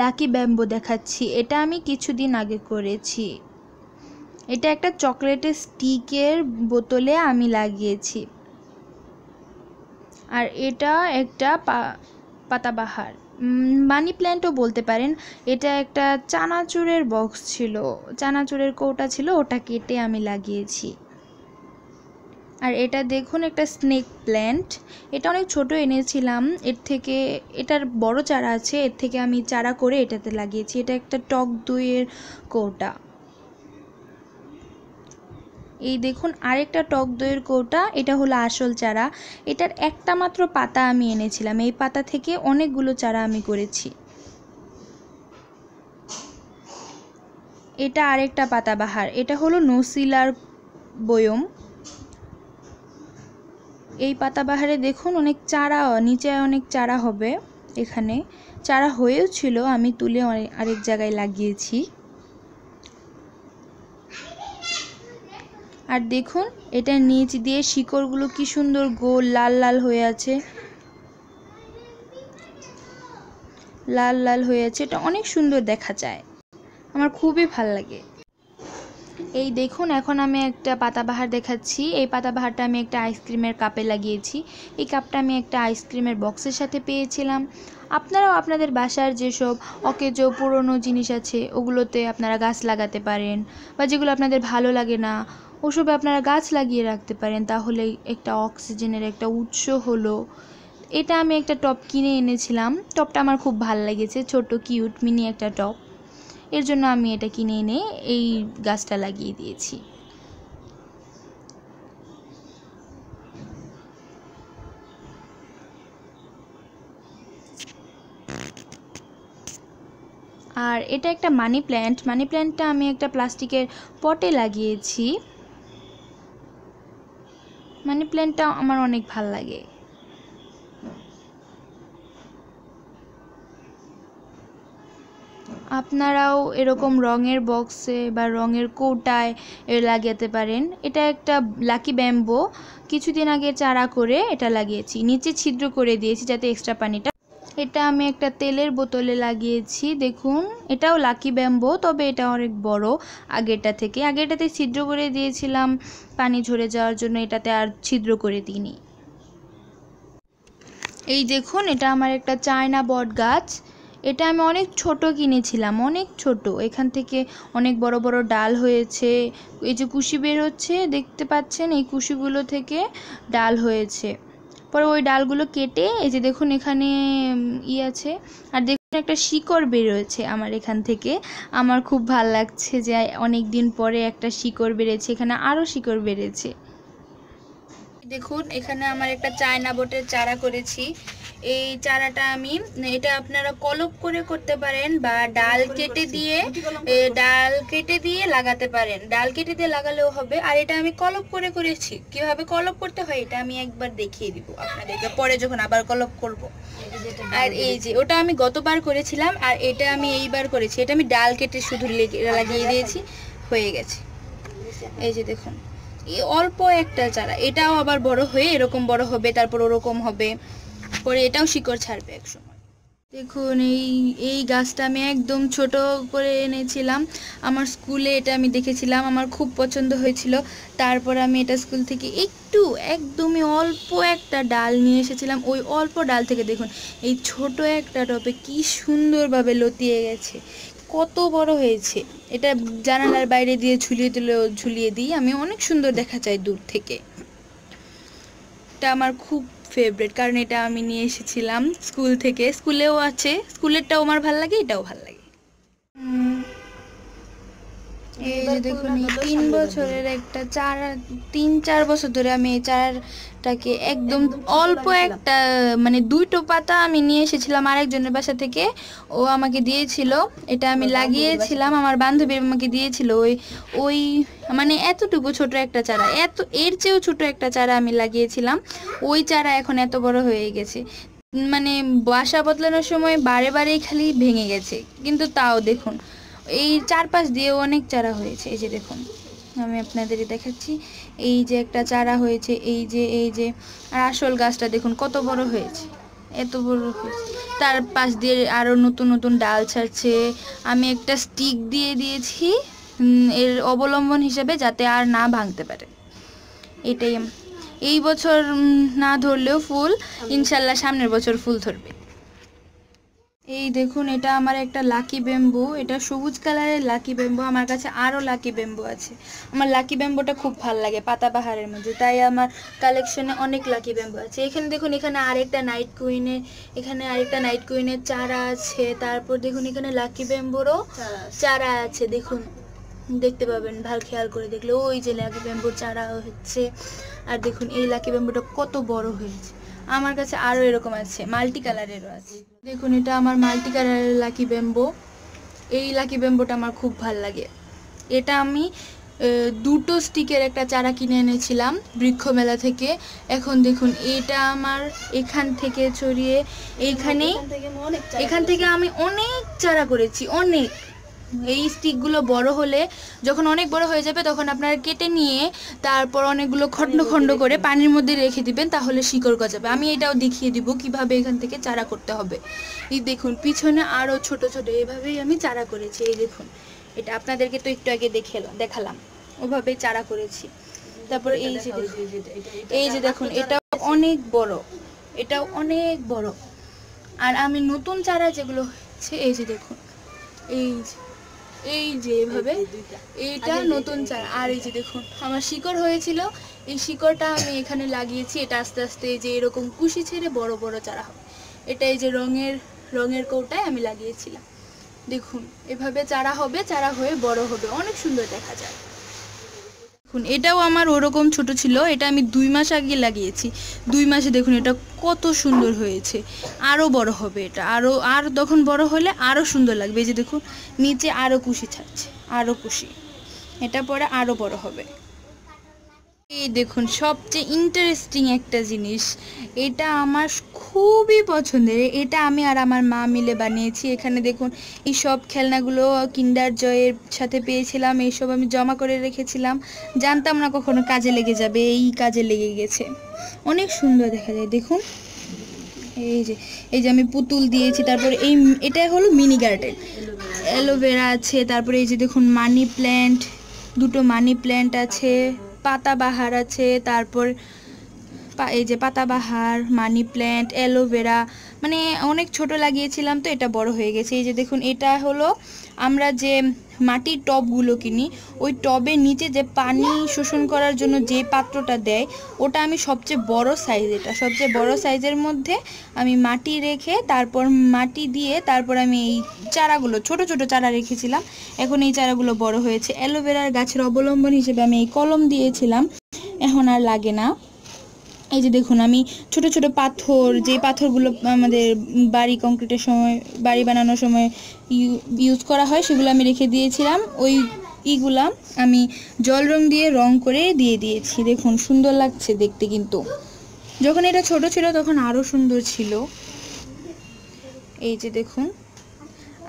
Lucky bamboo দেখাচ্ছি এটা আমি কিছুদিন আগে করেছি এটা একটা চকলেটের স্টিকের বোতলে আমি লাগিয়েছি আর এটা একটা পাতাবাহার মানি প্ল্যান্টও বলতে পারেন এটা একটা চানাচুরের বক্স ছিল চানাচুরের কৌটা ছিল ওটা কেটে আমি লাগিয়েছি আর এটা দেখুন একটা স্নেক প্ল্যান্ট এটা অনেক ছোট এনেছিলাম এর থেকে এটার বড় চারা আছে এর থেকে আমি চারা করে এটাতে লাগিয়েছি এটা একটা টক দইয়ের কৌটা এই দেখুন আরেকটা টক দইয়ের কৌটা এটা হলো আসল চারা এটার একটা মাত্র পাতা আমি এনেছিলাম এই পাতা থেকে অনেকগুলো চারা আমি করেছি এটা আরেকটা পাতাবাহার এটা হলো নসিলার বয়ম এই পাতাবাহারে দেখুন অনেক চারা নিচে অনেক চারা হবে এখানে চারা হয়েও ছিল আমি তুলে আরেক জায়গায় লাগিয়েছি আর দেখুন এটা নিচ দিয়ে শিকড়গুলো কি সুন্দর গোল লাল লাল হয়ে আছে লাল লাল হয়ে আছে এটা অনেক সুন্দর দেখা যায় আমার খুবই ভাল লাগে এই দেখুন এখন আমি একটা পাতাবাহার দেখাচ্ছি এই পাতাবাহারটা আমি একটা আইসক্রিমের কাপে লাগিয়েছি এই কাপটা আমি একটা আইসক্রিমের বক্সের সাথে পেয়েছিলাম আপনারাও আপনাদের বাসার যেসব অকেজ পুরনো জিনিস আছে ওগুলোতে আপনারা গাছ লাগাতে পারেন বা যেগুলো আপনাদের ভালো লাগে না ওসবে আপনারা গাছ লাগিয়ে রাখতে পারেন তাহলে একটা অক্সিজেনের একটা উৎস হলো এটা আমি একটা টপ কিনে এনেছিলাম টপটা আমার খুব ভাল লেগেছে ছোট কিউট মিনি একটা টপ এর জন্য আমি এটা কিনে এনে এই গাছটা লাগিয়ে দিয়েছি আর এটা একটা মানি প্ল্যান্ট মানি প্ল্যান্টটা আমি একটা প্লাস্টিকের পটে লাগিয়েছি মানি প্ল্যান্টটা আমার অনেক ভাল লাগে আপনারাও এরকম রঙের বক্সে বা রঙের কৌটায় লাগাতে পারেন এটা একটা লাকি ব্যাম্বো কিছুদিন আগে চারা করে এটা লাগিয়েছি নিচে ছিদ্র করে দিয়েছি যাতে এক্সট্রা পানিটা এটা আমি একটা তেলের বোতলে লাগিয়েছি দেখুন এটাও লাকি ব্যাম্বো তবে এটা অনেক বড় আগেরটা থেকে আগেরটাতে ছিদ্র করে দিয়েছিলাম পানি ঝরে যাওয়ার জন্য এটাতে আর ছিদ্র করে দিইনি এই দেখুন এটা আমার একটা চায়না বট গাছ এটা আমি অনেক ছোট কিনেছিলাম অনেক ছোট এখান থেকে অনেক বড় বড় ডাল হয়েছে এই যে কুশি বের হচ্ছে দেখতে পাচ্ছেন এই কুশিগুলো থেকে ডাল হয়েছে পরে ওই ডালগুলো কেটে এই যে দেখুন এখানে ই আছে আর দেখুন একটা শিকড় বেরোয়েছে আমার এখান থেকে আমার খুব ভাল লাগছে যে অনেক দিন পরে একটা শিকড় বেড়েছে এখানে আরও শিকড় বেড়েছে দেখুন এখানে আমার একটা চায়না বোটের চারা করেছি এই চারাটা আমি এটা আপনারা কলপ করে করতে পারেন বা ডাল কেটে দিয়ে ডাল কেটে দিয়ে লাগাতে পারেন ডাল কেটে দিয়ে লাগালেও হবে আর এটা আমি কলপ করে করেছি কিভাবে কলপ করতে হয় এটা আমি একবার দেখিয়ে দিব আপনাদেরকে পরে যখন আবার কলপ করব আর এই যে ওটা আমি গতবার করেছিলাম আর এটা আমি এইবার করেছি এটা আমি ডাল কেটে শুধু লাগিয়ে দিয়েছি হয়ে গেছে এই যে দেখুন অল্প একটা চারা এটাও আবার বড় হয়ে এরকম বড় হবে তারপর ওরকম হবে পরে এটাও শিকড় ছাড়বে এক দেখুন এই এই গাছটা আমি একদম ছোট করে এনেছিলাম আমার স্কুলে এটা আমি দেখেছিলাম আমার খুব পছন্দ হয়েছিল তারপর আমি এটা স্কুল থেকে একটু একদমই অল্প একটা ডাল নিয়ে এসেছিলাম ওই অল্প ডাল থেকে দেখুন এই ছোট একটা টপে কি সুন্দরভাবে লতিয়ে গেছে কত বড় হয়েছে এটা জানালার বাইরে দিয়ে ঝুলিয়ে দিলে ঝুলিয়ে দিই আমি অনেক সুন্দর দেখা যায় দূর থেকে এটা আমার খুব ফেভারেট কারণ এটা আমি নিয়ে এসেছিলাম স্কুল থেকে স্কুলেও আছে স্কুলেরটাও আমার ভাল লাগে এটাও ভাল লাগে তিন বছরের একটা চারা তিন চার বছর ধরে আমি এই চারাটাকে একদম অল্প একটা মানে দুইটো পাতা আমি নিয়ে এসেছিলাম আরেকজনের বাসা থেকে ও আমাকে দিয়েছিল এটা আমি লাগিয়েছিলাম আমার বান্ধবী আমাকে দিয়েছিল ওই ওই মানে এতটুকু ছোট একটা চারা এত এর চেয়েও ছোট একটা চারা আমি লাগিয়েছিলাম ওই চারা এখন এত বড় হয়ে গেছে মানে বাসা বদলানোর সময় বারে বারেই খালি ভেঙে গেছে কিন্তু তাও দেখুন এই চারপাশ দিয়েও অনেক চারা হয়েছে এই যে দেখুন আমি আপনাদের দেখাচ্ছি এই যে একটা চারা হয়েছে এই যে এই যে আর আসল গাছটা দেখুন কত বড় হয়েছে এত বড় তার পাশ দিয়ে আরও নতুন নতুন ডাল ছাড়ছে আমি একটা স্টিক দিয়ে দিয়েছি এর অবলম্বন হিসেবে যাতে আর না ভাঙতে পারে এটাই এই বছর না ধরলেও ফুল ইনশাল্লাহ সামনের বছর ফুল ধরবে এই দেখুন এটা আমার একটা লাকি ব্যাম্বু এটা সবুজ কালারের লাকি ব্যাম্বু আমার কাছে আরও লাকি ব্যাম্বু আছে আমার লাকি ব্যাম্বুটা খুব ভাল লাগে পাতাবাহারের মধ্যে তাই আমার কালেকশনে অনেক লাকি ব্যাম্বু আছে এখানে দেখুন এখানে আরেকটা নাইট কুইনের এখানে আরেকটা নাইট কুইনের চারা আছে তারপর দেখুন এখানে লাকি ব্যাম্বুরও চারা আছে দেখুন দেখতে পাবেন ভাল খেয়াল করে দেখলে ওই যে লাকি ব্যাম্বুর চারা হচ্ছে আর দেখুন এই লাকি ব্যাম্বুটা কত বড় হয়েছে আমার কাছে আরও এরকম আছে মাল্টি কালারেরও আছে দেখুন এটা আমার মাল্টি কালারের লাকি বেম্বো এই লাকি বেম্বোটা আমার খুব ভাল লাগে এটা আমি দুটো স্টিকের একটা চারা কিনে এনেছিলাম বৃক্ষ মেলা থেকে এখন দেখুন এটা আমার এখান থেকে ছড়িয়ে এইখানেই এখান থেকে আমি অনেক চারা করেছি অনেক এই স্টিকগুলো বড় হলে যখন অনেক বড় হয়ে যাবে তখন আপনারা কেটে নিয়ে তারপর অনেকগুলো খণ্ড খণ্ড করে পানির মধ্যে রেখে দিবেন তাহলে শিকড় গজাবে আমি এটাও দেখিয়ে দিব কিভাবে এখান থেকে চারা করতে হবে এই দেখুন পিছনে আরও ছোট ছোট এভাবেই আমি চারা করেছি এই দেখুন এটা আপনাদেরকে তো একটু আগে দেখে দেখালাম ওভাবে চারা করেছি তারপর এই যে এই যে দেখুন এটা অনেক বড় এটাও অনেক বড় আর আমি নতুন চারা যেগুলো হচ্ছে এই যে দেখুন এই যে এই যে এভাবে এটা নতুন চারা আর এই যে দেখুন আমার শিকড় হয়েছিল এই শিকড়টা আমি এখানে লাগিয়েছি এটা আস্তে আস্তে এই যে এরকম কুশি ছেড়ে বড় বড় চারা হবে এটা এই যে রঙের রঙের কৌটায় আমি লাগিয়েছিলাম দেখুন এভাবে চারা হবে চারা হয়ে বড় হবে অনেক সুন্দর দেখা যায় দেখুন এটাও আমার ওরকম ছোট ছিল এটা আমি দুই মাস আগে লাগিয়েছি দুই মাসে দেখুন এটা কত সুন্দর হয়েছে আরও বড় হবে এটা আরও আর তখন বড় হলে আরও সুন্দর লাগবে এই যে দেখুন নিচে আরও কুশি ছাড়ছে আরও কুশি এটা পরে আরও বড় হবে এই দেখুন সবচেয়ে ইন্টারেস্টিং একটা জিনিস এটা আমার খুবই পছন্দের এটা আমি আর আমার মা মিলে বানিয়েছি এখানে দেখুন এই সব খেলনাগুলো কিন্ডার জয়ের সাথে পেয়েছিলাম এইসব আমি জমা করে রেখেছিলাম জানতাম না কখনো কাজে লেগে যাবে এই কাজে লেগে গেছে অনেক সুন্দর দেখা যায় দেখুন এই যে এই যে আমি পুতুল দিয়েছি তারপরে এই এটা হলো মিনি গার্ডেন অ্যালোভেরা আছে তারপরে এই যে দেখুন মানি প্ল্যান্ট দুটো মানি প্ল্যান্ট আছে পাতাবাহার আছে তারপর এই যে পাতাবাহার মানি প্ল্যান্ট অ্যালোভেরা মানে অনেক ছোট লাগিয়েছিলাম তো এটা বড় হয়ে গেছে এই যে দেখুন এটা হলো আমরা যে মাটির টবগুলো কিনি ওই টবের নিচে যে পানি শোষণ করার জন্য যে পাত্রটা দেয় ওটা আমি সবচেয়ে বড় সাইজ এটা সবচেয়ে বড় সাইজের মধ্যে আমি মাটি রেখে তারপর মাটি দিয়ে তারপর আমি এই চারাগুলো ছোট ছোট চারা রেখেছিলাম এখন এই চারাগুলো বড় হয়েছে অ্যালোভেরার গাছের অবলম্বন হিসেবে আমি এই কলম দিয়েছিলাম এখন আর লাগে না এই যে দেখুন আমি ছোট ছোট পাথর যে পাথরগুলো আমাদের বাড়ি কংক্রিটের সময় বাড়ি বানানোর সময় ইউজ করা হয় সেগুলো আমি রেখে দিয়েছিলাম ওই ইগুলা আমি জল রং দিয়ে রং করে দিয়ে দিয়েছি দেখুন সুন্দর লাগছে দেখতে কিন্তু যখন এটা ছোট ছিল তখন আরও সুন্দর ছিল এই যে দেখুন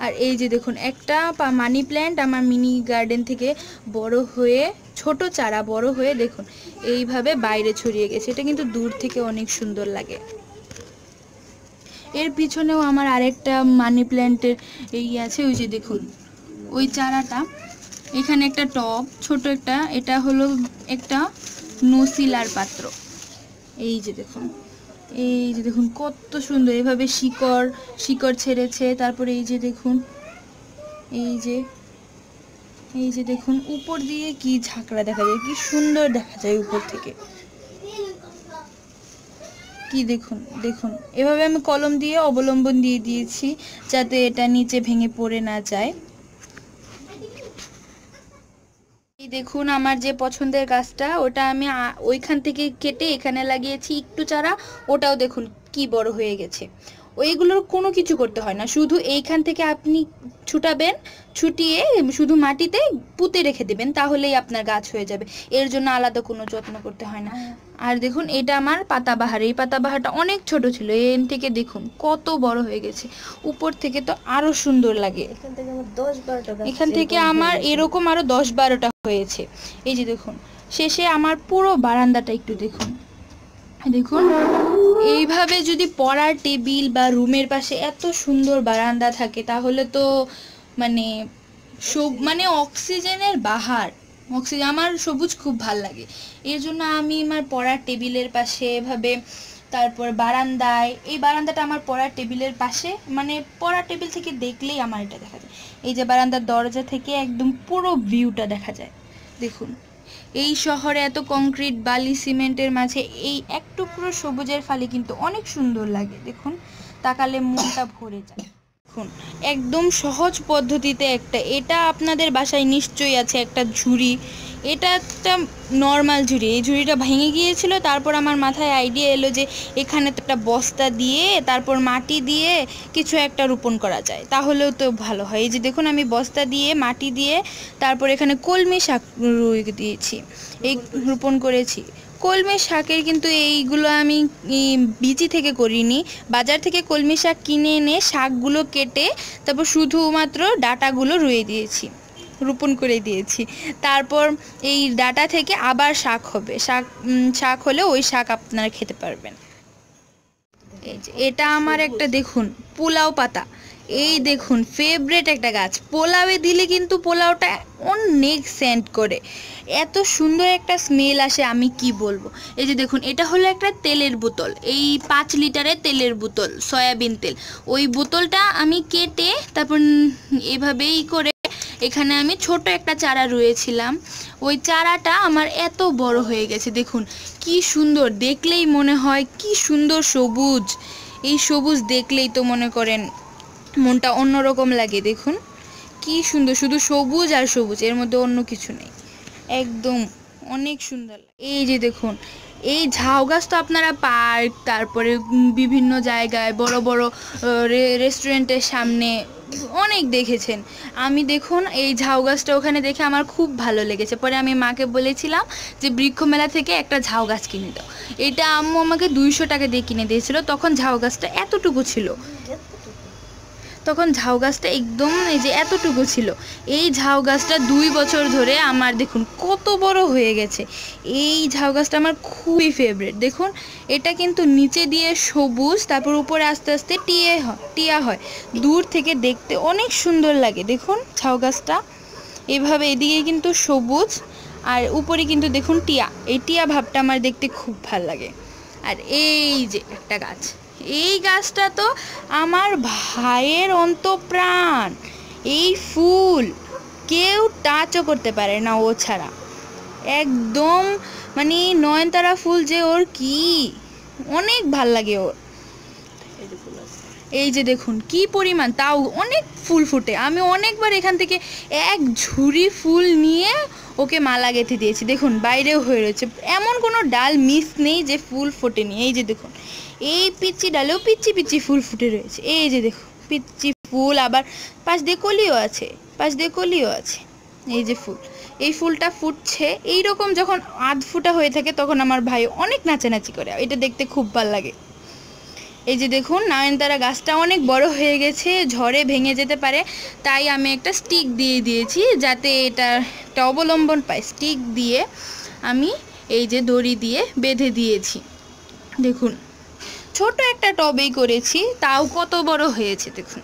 আর এই যে দেখুন একটা মানি প্ল্যান্ট আমার মিনি গার্ডেন থেকে বড় হয়ে ছোট চারা বড় হয়ে দেখুন এইভাবে বাইরে ছড়িয়ে গেছে এটা কিন্তু দূর থেকে অনেক সুন্দর লাগে এর পিছনেও আমার আরেকটা মানি প্ল্যান্টের এই আছে ওই যে দেখুন ওই চারাটা এখানে একটা টব ছোট একটা এটা হলো একটা নসিলার পাত্র এই যে দেখুন এই যে দেখুন কত সুন্দর এভাবে শিকড় শিকড় ছেড়েছে তারপরে এই যে দেখুন এই যে এই যে দেখুন উপর দিয়ে কি ঝাঁকড়া দেখা যায় কি সুন্দর দেখা যায় উপর থেকে কি দেখুন দেখুন এভাবে আমি কলম দিয়ে অবলম্বন দিয়ে দিয়েছি যাতে এটা নিচে ভেঙে পড়ে না যায় দেখুন আমার যে পছন্দের গাছটা ওটা আমি ওইখান থেকে কেটে এখানে লাগিয়েছি একটু চারা ওটাও দেখুন কি বড় হয়ে গেছে ওইগুলোর কোনো কিছু করতে হয় না শুধু এইখান থেকে আপনি ছুটাবেন ছুটিয়ে শুধু মাটিতে পুঁতে রেখে দেবেন তাহলেই আপনার গাছ হয়ে যাবে এর জন্য আলাদা কোনো যত্ন করতে হয় না হ্যাঁ। আর দেখুন এটা আমার পাতাবাহার এই পাতাবাহারটা অনেক ছোট ছিল এন থেকে দেখুন কত বড় হয়ে গেছে উপর থেকে তো আরও সুন্দর লাগে এখান থেকে আমার এরকম আরও দশ বারোটা হয়েছে এই যে দেখুন শেষে আমার পুরো বারান্দাটা একটু দেখুন দেখুন এইভাবে যদি পড়ার টেবিল বা রুমের পাশে এত সুন্দর বারান্দা থাকে তাহলে তো মানে সব মানে অক্সিজেনের বাহার অক্সিজেন আমার সবুজ খুব ভাল লাগে এর জন্য আমি আমার পড়ার টেবিলের পাশে এভাবে তারপর বারান্দায় এই বারান্দাটা আমার পড়ার টেবিলের পাশে মানে পড়ার টেবিল থেকে দেখলেই আমার এটা দেখা যায় এই যে বারান্দার দরজা থেকে একদম পুরো ভিউটা দেখা যায় দেখুন এই শহরে এত কংক্রিট বালি সিমেন্টের মাঝে এই এক টুকরো সবুজের ফালি কিন্তু অনেক সুন্দর লাগে দেখুন তাকালে মনটা ভরে যায় দেখুন একদম সহজ পদ্ধতিতে একটা এটা আপনাদের বাসায় নিশ্চয়ই আছে একটা ঝুড়ি এটা একটা নর্মাল ঝুড়ি এই ঝুড়িটা ভেঙে গিয়েছিল তারপর আমার মাথায় আইডিয়া এলো যে এখানে তো একটা বস্তা দিয়ে তারপর মাটি দিয়ে কিছু একটা রোপণ করা যায় তাহলেও তো ভালো হয় এই যে দেখুন আমি বস্তা দিয়ে মাটি দিয়ে তারপর এখানে কলমি শাক রুই দিয়েছি এই রোপণ করেছি কলমি শাকের কিন্তু এইগুলো আমি বিচি থেকে করিনি বাজার থেকে কলমি শাক কিনে এনে শাকগুলো কেটে তারপর শুধুমাত্র ডাটাগুলো রুয়ে দিয়েছি রোপণ করে দিয়েছি তারপর এই ডাটা থেকে আবার শাক হবে শাক শাক হলে ওই শাক আপনারা খেতে পারবেন এটা আমার একটা দেখুন পোলাও পাতা এই দেখুন ফেভারেট একটা গাছ পোলাওয়ে দিলে কিন্তু পোলাওটা অনেক সেন্ট করে এত সুন্দর একটা স্মেল আসে আমি কি বলবো এই যে দেখুন এটা হলো একটা তেলের বোতল এই পাঁচ লিটারের তেলের বোতল সয়াবিন তেল ওই বোতলটা আমি কেটে তারপর এভাবেই করে এখানে আমি ছোট একটা চারা রয়েছিলাম ওই চারাটা আমার এত বড় হয়ে গেছে দেখুন কি সুন্দর দেখলেই মনে হয় কি সুন্দর সবুজ এই সবুজ দেখলেই তো মনে করেন মনটা অন্যরকম লাগে দেখুন কি সুন্দর শুধু সবুজ আর সবুজ এর মধ্যে অন্য কিছু নেই একদম অনেক সুন্দর এই যে দেখুন এই ঝাউ গাছ তো আপনারা পার্ক তারপরে বিভিন্ন জায়গায় বড় বড় রেস্টুরেন্টের সামনে অনেক দেখেছেন আমি দেখুন এই ঝাউ গাছটা ওখানে দেখে আমার খুব ভালো লেগেছে পরে আমি মাকে বলেছিলাম যে বৃক্ষ মেলা থেকে একটা ঝাউ গাছ কিনে দাও এটা আম্মু আমাকে দুইশো টাকা দিয়ে কিনে দিয়েছিল তখন ঝাউ গাছটা এতটুকু ছিল তখন ঝাউ গাছটা একদম এই যে এতটুকু ছিল এই ঝাউ গাছটা দুই বছর ধরে আমার দেখুন কত বড় হয়ে গেছে এই ঝাউ গাছটা আমার খুবই ফেভারেট দেখুন এটা কিন্তু নিচে দিয়ে সবুজ তারপর উপরে আস্তে আস্তে টিয়ে হয় টিয়া হয় দূর থেকে দেখতে অনেক সুন্দর লাগে দেখুন ঝাউ গাছটা এভাবে এদিকে কিন্তু সবুজ আর উপরে কিন্তু দেখুন টিয়া এই টিয়া ভাবটা আমার দেখতে খুব ভাল লাগে আর এই যে একটা গাছ এই গাছটা তো আমার ভাইয়ের অন্তপ্রাণ এই ফুল কেউ টাচও করতে পারে না ও ছাড়া একদম মানে নয়নতারা ফুল যে ওর কি অনেক ভাল লাগে ওর এই যে দেখুন কি পরিমাণ তাও অনেক ফুল ফুটে আমি অনেকবার এখান থেকে এক ঝুড়ি ফুল নিয়ে ওকে মালা গেঁথে দিয়েছি দেখুন বাইরেও হয়ে রয়েছে এমন কোনো ডাল মিস নেই যে ফুল ফোটেনি এই যে দেখুন এই পিচি ডালেও পিচি পিচি ফুল ফুটে রয়েছে এই যে দেখো পিচি ফুল আবার পাশ দিয়ে কলিও আছে পাশ দিয়ে কলিও আছে এই যে ফুল এই ফুলটা ফুটছে এই রকম যখন আধ ফুটা হয়ে থাকে তখন আমার ভাই অনেক নাচানাচি করে এটা দেখতে খুব ভাল লাগে এই যে দেখুন নয়নতারা গাছটা অনেক বড় হয়ে গেছে ঝড়ে ভেঙে যেতে পারে তাই আমি একটা স্টিক দিয়ে দিয়েছি যাতে এটা একটা অবলম্বন পায় স্টিক দিয়ে আমি এই যে দড়ি দিয়ে বেঁধে দিয়েছি দেখুন ছোট একটা টবেই করেছি তাও কত বড় হয়েছে দেখুন